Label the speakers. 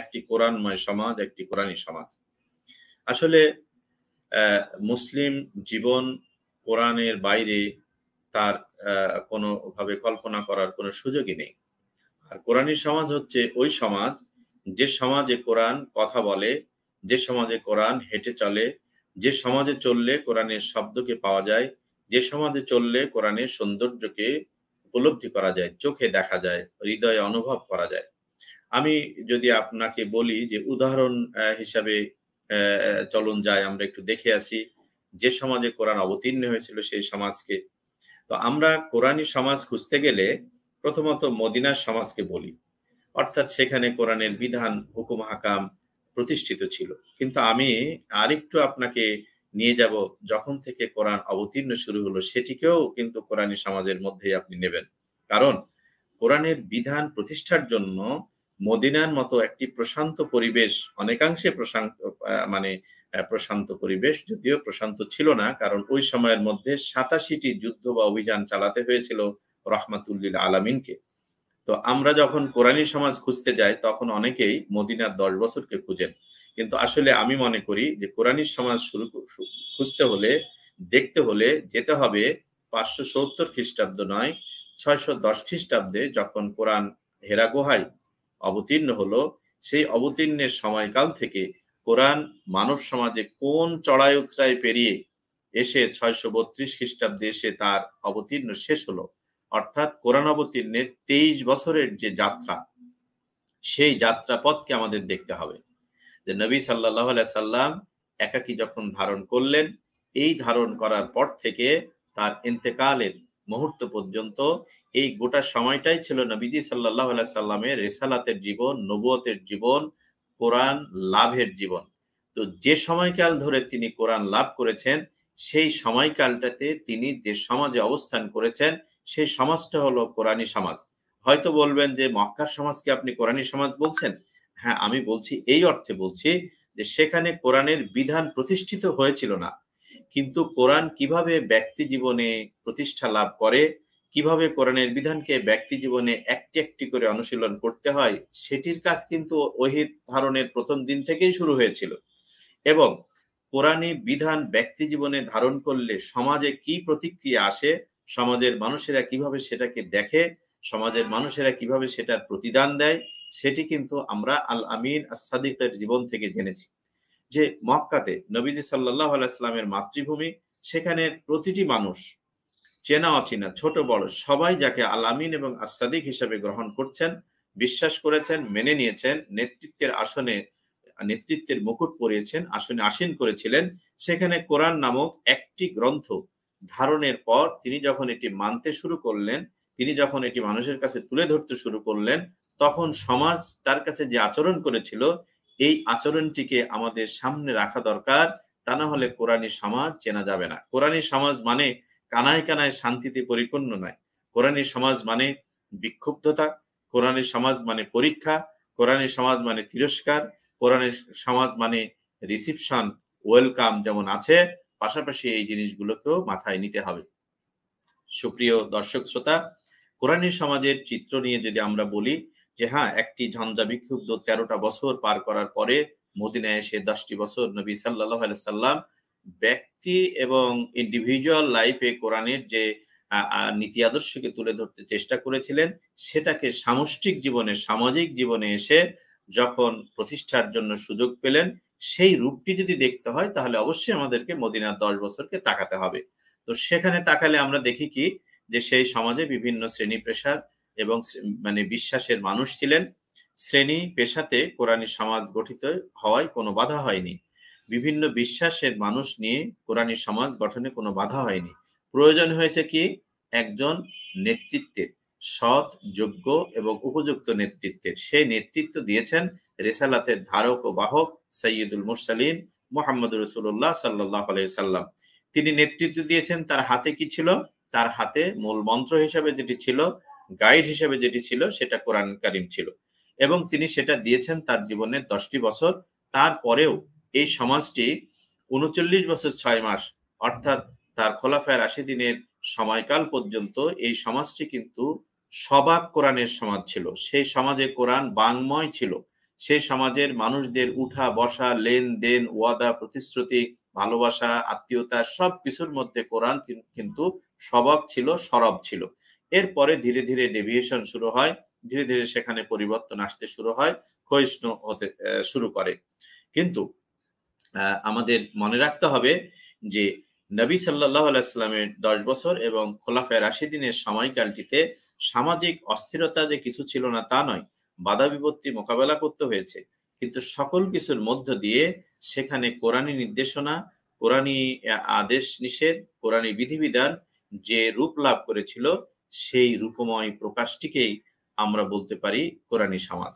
Speaker 1: একটি কোরআনময় সমাজ একটি কোরআনী সমাজ আসলে মুসলিম জীবন কোরআনের বাইরে তার কোনোভাবে কল্পনা করার কোনো সুযোগই নেই আর কোরআনী সমাজ হচ্ছে ওই সমাজ যে সমাজে কোরআন কথা বলে যে সমাজে কোরআন হেঁটে চলে যে সমাজে চললে কোরআনের শব্দকে পাওয়া যায় যে সমাজে চললে কোরআনের সৌন্দর্যকে উপলব্ধি করা যায় চোখে দেখা যায় হৃদয়ে অনুভব করা যায় আমি যদি আপনাকে বলি যে উদাহরণ হিসাবে চলন যায় আমরা একটু দেখে আসি যে সমাজে কোরআন অবতীর্ণ হয়েছিল সেই সমাজকে তো আমরা কোরআনী সমাজ খুঁজতে গেলে প্রথমত মদিনার সমাজকে বলি অর্থাৎ সেখানে কোরআনের বিধান হুকুম হাকাম প্রতিষ্ঠিত ছিল কিন্তু আমি আরেকটু আপনাকে নিয়ে যাব যখন থেকে কোরআন অবতীর্ণ শুরু হলো সেটিকেও কিন্তু কোরআনী সমাজের মধ্যেই আপনি নেবেন কারণ কোরআনের বিধান প্রতিষ্ঠার জন্য মদিনার মতো একটি প্রশান্ত পরিবেশ অনেকাংশে প্রশান্ত মানে প্রশান্ত পরিবেশ যদিও প্রশান্ত ছিল না কারণ ওই সময়ের মধ্যে সাতাশিটি যুদ্ধ বা অভিযান চালাতে হয়েছিল রহমাতুল্লিল আলামিনকে তো আমরা যখন কোরআনী সমাজ খুঁজতে যাই তখন অনেকেই মদিনার দশ বছরকে খুঁজেন কিন্তু আসলে আমি মনে করি যে কোরআনী সমাজ শুরু খুঁজতে হলে দেখতে হলে যেতে হবে পাঁচশো সত্তর খ্রিস্টাব্দ নয় ছয়শো দশ খ্রিস্টাব্দে যখন কোরআন হেরা গুহায় অবতীর্ণ হলো সেই অবতীর্ণের সময়কাল থেকে কোরআন মানব সমাজে কোন চড়াই উত্রায় পেরিয়ে এসে ছয়শো বত্রিশ খ্রিস্টাব্দে এসে তার অবতীর্ণ শেষ হলো অর্থাৎ কোরআন অবতীর্ণের তেইশ বছরের যে যাত্রা সেই যাত্রা পথকে আমাদের দেখতে হবে যে নবী সাল্লাহ সাল্লাম একাকি যখন ধারণ করলেন এই ধারণ করার পর থেকে তার ইন্তেকালের মুহূর্ত পর্যন্ত এই গোটা সময়টাই ছিল নবীজি সাল্লাহ সাল্লামের রেসালাতের জীবন নবুয়তের জীবন কোরআন লাভের জীবন তো যে সময়কাল ধরে তিনি কোরআন লাভ করেছেন সেই সময়কালটাতে তিনি যে সমাজে অবস্থান করেছেন সেই সমাজটা হলো কোরআনী সমাজ হয়তো বলবেন যে মক্কার সমাজকে আপনি কোরআনী সমাজ বলছেন হ্যাঁ আমি বলছি এই অর্থে বলছি যে সেখানে কোরআনের বিধান প্রতিষ্ঠিত হয়েছিল না কিন্তু কোরআন কিভাবে ব্যক্তি জীবনে প্রতিষ্ঠা লাভ করে কিভাবে কোরআনের বিধানকে ব্যক্তি জীবনে একটি একটি করে অনুশীলন করতে হয় সেটির কাজ কিন্তু ওহিত ধারণের প্রথম দিন থেকেই শুরু হয়েছিল এবং কোরআনে বিধান ব্যক্তি জীবনে ধারণ করলে সমাজে কি প্রতিক্রিয়া আসে সমাজের মানুষেরা কিভাবে সেটাকে দেখে সমাজের মানুষেরা কিভাবে সেটার প্রতিদান দেয় সেটি কিন্তু আমরা আল আমিন আসাদিকের জীবন থেকে জেনেছি যে মক্কাতে নবীজি সাল্লাহ আলাইস্লামের মাতৃভূমি সেখানে প্রতিটি মানুষ চেনা অচেনা ছোট বড় সবাই যাকে আলামিন এবং আসাদিক হিসেবে গ্রহণ করছেন বিশ্বাস করেছেন মেনে নিয়েছেন নেতৃত্বের আসনে নেতৃত্বের মুকুট পরিয়েছেন আসনে আসীন করেছিলেন সেখানে কোরআন নামক একটি গ্রন্থ ধারণের পর তিনি যখন এটি মানতে শুরু করলেন তিনি যখন এটি মানুষের কাছে তুলে ধরতে শুরু করলেন তখন সমাজ তার কাছে যে আচরণ করেছিল এই আচরণটিকে আমাদের সামনে রাখা দরকার তা না হলে কোরআনি সমাজ চেনা যাবে না কোরআনি সমাজ মানে কানায় কানায় শান্তিতে পরিপূর্ণ নয় কোরআনী সমাজ মানে বিক্ষুব্ধতা কোরআনের সমাজ মানে পরীক্ষা কোরআনের সমাজ মানে তিরস্কার কোরআনী সমাজ মানে রিসিপশন ওয়েলকাম যেমন আছে পাশাপাশি এই জিনিসগুলোকেও মাথায় নিতে হবে সুপ্রিয় দর্শক শ্রোতা কোরআনী সমাজের চিত্র নিয়ে যদি আমরা বলি যে হ্যাঁ একটি ঝঞ্ঝা বিক্ষুব্ধ তেরোটা বছর পার করার পরে মদিনায় এসে দশটি বছর নবী সাল্লাহ সাল্লাম ব্যক্তি এবং ইন্ডিভিজুয়াল লাইফে কোরআনের যে নীতি আদর্শকে তুলে ধরতে চেষ্টা করেছিলেন সেটাকে সামষ্টিক জীবনে সামাজিক জীবনে এসে যখন প্রতিষ্ঠার জন্য সুযোগ পেলেন সেই রূপটি যদি দেখতে হয় তাহলে অবশ্যই আমাদেরকে মদিনার দশ বছরকে তাকাতে হবে তো সেখানে তাকালে আমরা দেখি কি যে সেই সমাজে বিভিন্ন শ্রেণী পেশার এবং মানে বিশ্বাসের মানুষ ছিলেন শ্রেণী পেশাতে কোরআনী সমাজ গঠিত হওয়ায় কোনো বাধা হয়নি বিভিন্ন বিশ্বাসের মানুষ নিয়ে কোরআনী সমাজ গঠনে কোনো বাধা হয়নি প্রয়োজন হয়েছে কি একজন নেতৃত্বের সৎ যোগ্য এবং উপযুক্ত নেতৃত্বের সেই নেতৃত্ব দিয়েছেন রেসালাতের ধারক ও বাহক সৈয়দুল মুরসালিন মোহাম্মদ রসুল্লাহ সাল্লাহ সাল্লাম তিনি নেতৃত্ব দিয়েছেন তার হাতে কি ছিল তার হাতে মূল মন্ত্র হিসাবে যেটি ছিল গাইড হিসেবে যেটি ছিল সেটা কোরআন কারিম ছিল এবং তিনি সেটা দিয়েছেন তার জীবনে দশটি বছর তারপরেও এই সমাজটি উনচল্লিশ বছর ছয় মাস অর্থাৎ তার খোলাফায় আশি দিনের সময়কাল পর্যন্ত এই সমাজটি কিন্তু সবাক কোরআনের সমাজ ছিল সেই সমাজে কোরআন বাংময় ছিল সেই সমাজের মানুষদের উঠা বসা লেনদেন ওয়াদা প্রতিশ্রুতি ভালোবাসা আত্মীয়তা সব কিছুর মধ্যে কোরআন কিন্তু সবাক ছিল সরব ছিল এরপরে ধীরে ধীরে ডেভিয়েশন শুরু হয় ধীরে ধীরে সেখানে পরিবর্তন আসতে শুরু হয় ক্ষয়িষ্ণু হতে শুরু করে কিন্তু আমাদের মনে রাখতে হবে যে নবী সাল্লাহ আলাইস্লামের দশ বছর এবং খোলাফায় রাশিদিনের সময়কালটিতে সামাজিক অস্থিরতা যে কিছু ছিল না তা নয় বাধা বিপত্তি মোকাবেলা করতে হয়েছে কিন্তু সকল কিছুর মধ্য দিয়ে সেখানে কোরআনী নির্দেশনা কোরআনী আদেশ নিষেধ কোরআনী বিধিবিধান যে রূপ লাভ করেছিল সেই রূপময় প্রকাশটিকেই আমরা বলতে পারি কোরআনী সমাজ